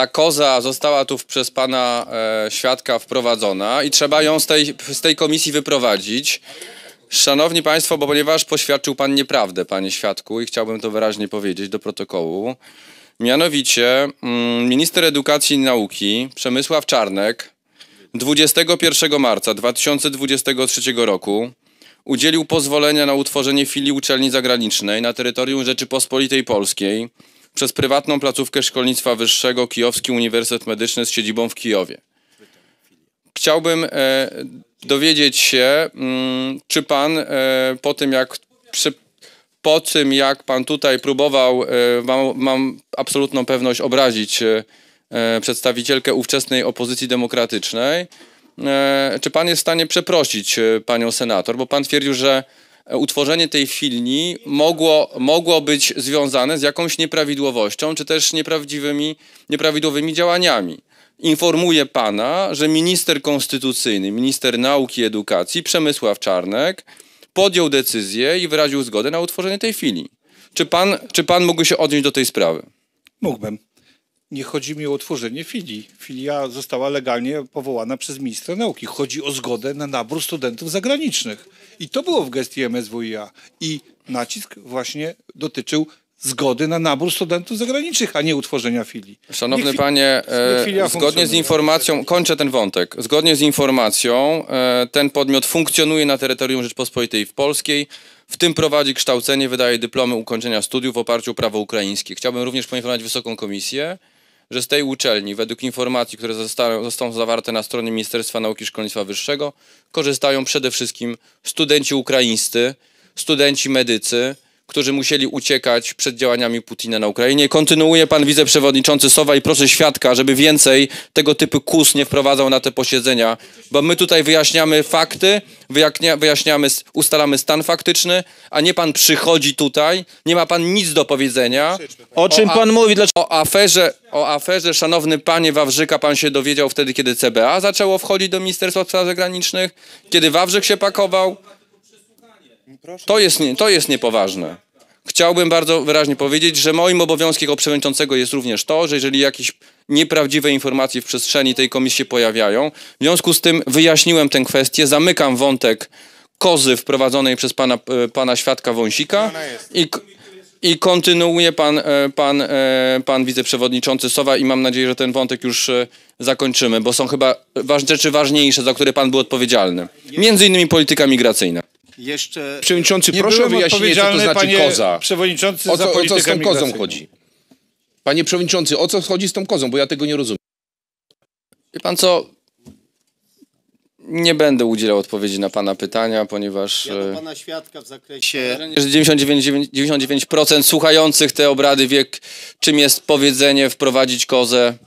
ta koza została tu przez pana e, świadka wprowadzona i trzeba ją z tej, z tej komisji wyprowadzić. Szanowni Państwo, bo ponieważ poświadczył Pan nieprawdę, Panie świadku, i chciałbym to wyraźnie powiedzieć do protokołu. Mianowicie mm, minister edukacji i nauki Przemysław Czarnek 21 marca 2023 roku udzielił pozwolenia na utworzenie filii uczelni zagranicznej na terytorium Rzeczypospolitej Polskiej przez prywatną placówkę szkolnictwa wyższego Kijowski Uniwersytet Medyczny z siedzibą w Kijowie. Chciałbym e, dowiedzieć się, mm, czy pan e, po tym jak przy, po tym jak pan tutaj próbował, e, mam, mam absolutną pewność obrazić przedstawicielkę ówczesnej opozycji demokratycznej, czy pan jest w stanie przeprosić panią senator, bo pan twierdził, że utworzenie tej filii mogło, mogło być związane z jakąś nieprawidłowością, czy też nieprawdziwymi, nieprawidłowymi działaniami. Informuję pana, że minister konstytucyjny, minister nauki i edukacji Przemysław Czarnek podjął decyzję i wyraził zgodę na utworzenie tej filii. Czy pan, czy pan mógłby się odnieść do tej sprawy? Mógłbym nie chodzi mi o utworzenie filii. Filia została legalnie powołana przez ministra nauki. Chodzi o zgodę na nabór studentów zagranicznych. I to było w gestii MSWiA. I nacisk właśnie dotyczył zgody na nabór studentów zagranicznych, a nie utworzenia filii. Szanowny Niech panie, e, zgodnie z informacją, kończę ten wątek, zgodnie z informacją e, ten podmiot funkcjonuje na terytorium Rzeczpospolitej w Polskiej, w tym prowadzi kształcenie, wydaje dyplomy ukończenia studiów w oparciu o prawo ukraińskie. Chciałbym również poinformować Wysoką Komisję, że z tej uczelni, według informacji, które zostaną, zawarte na stronie Ministerstwa Nauki i Szkolnictwa Wyższego, korzystają przede wszystkim studenci ukraińscy, studenci medycy, którzy musieli uciekać przed działaniami Putina na Ukrainie. Kontynuuje pan wiceprzewodniczący Sowa i proszę świadka, żeby więcej tego typu kus nie wprowadzał na te posiedzenia, bo my tutaj wyjaśniamy fakty, wyjaśniamy, ustalamy stan faktyczny, a nie pan przychodzi tutaj, nie ma pan nic do powiedzenia. O czym pan mówi? Dlaczego? O aferze, o aferze, szanowny panie Wawrzyka, pan się dowiedział wtedy, kiedy CBA zaczęło wchodzić do Ministerstwa Spraw Zagranicznych, kiedy Wawrzyk się pakował. To jest, to jest niepoważne. Chciałbym bardzo wyraźnie powiedzieć, że moim obowiązkiem jako przewodniczącego jest również to, że jeżeli jakieś nieprawdziwe informacje w przestrzeni tej komisji się pojawiają, w związku z tym wyjaśniłem tę kwestię, zamykam wątek kozy wprowadzonej przez pana, e, pana świadka Wąsika i, i kontynuuje pan, e, pan, e, pan wiceprzewodniczący Sowa i mam nadzieję, że ten wątek już zakończymy, bo są chyba rzeczy ważniejsze, za które pan był odpowiedzialny. Między innymi polityka migracyjna. Jeszcze Przewodniczący, proszę o wyjaśnienie, co to znaczy koza. Przewodniczący o co, o co z tą kozą chodzi? Panie Przewodniczący, o co chodzi z tą kozą, bo ja tego nie rozumiem. Wie pan co, nie będę udzielał odpowiedzi na pana pytania, ponieważ... Ja do e, pana świadka w zakresie... 99, 99% słuchających te obrady wie, czym jest powiedzenie wprowadzić kozę